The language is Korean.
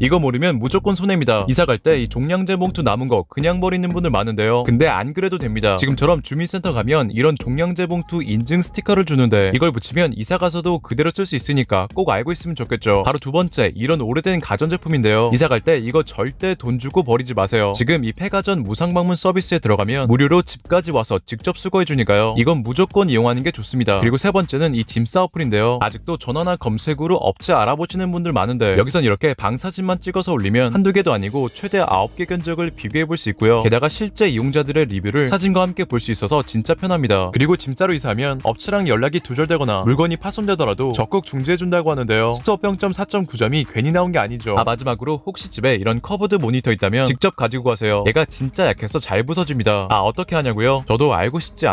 이거 모르면 무조건 손해입니다. 이사 갈 때 이 종량제 봉투 남은 거 그냥 버리는 분들 많은데요. 근데 안 그래도 됩니다. 지금처럼 주민센터 가면 이런 종량제 봉투 인증 스티커를 주는데 이걸 붙이면 이사 가서도 그대로 쓸 수 있으니까 꼭 알고 있으면 좋겠죠. 바로 두 번째 이런 오래된 가전제품인데요. 이사 갈 때 이거 절대 돈 주고 버리지 마세요. 지금 이 폐가전 무상 방문 서비스에 들어가면 무료로 집까지 와서 직접 수거해 주니까요. 이건 무조건 이용하는 게 좋습니다. 그리고 세 번째는 이 짐싸 어플인데요. 아직도 전화나 검색으로 업체 알아보시는 분들 많은데 여기선 이렇게 방사진 사진만 찍어서 올리면 한두 개도 아니고 최대 9개 견적을 비교해 볼 수 있고요. 게다가 실제 이용자들의 리뷰를 사진과 함께 볼 수 있어서 진짜 편합니다. 그리고 짐싸로 이사하면 업체랑 연락이 두절되거나 물건이 파손되더라도 적극 중지해준다고 하는데요. 스토어 평점 4.9점이 괜히 나온 게 아니죠. 아 마지막으로 혹시 집에 이런 커버드 모니터 있다면 직접 가지고 가세요. 얘가 진짜 약해서 잘 부서집니다. 아 어떻게 하냐고요? 저도 알고 싶지 않아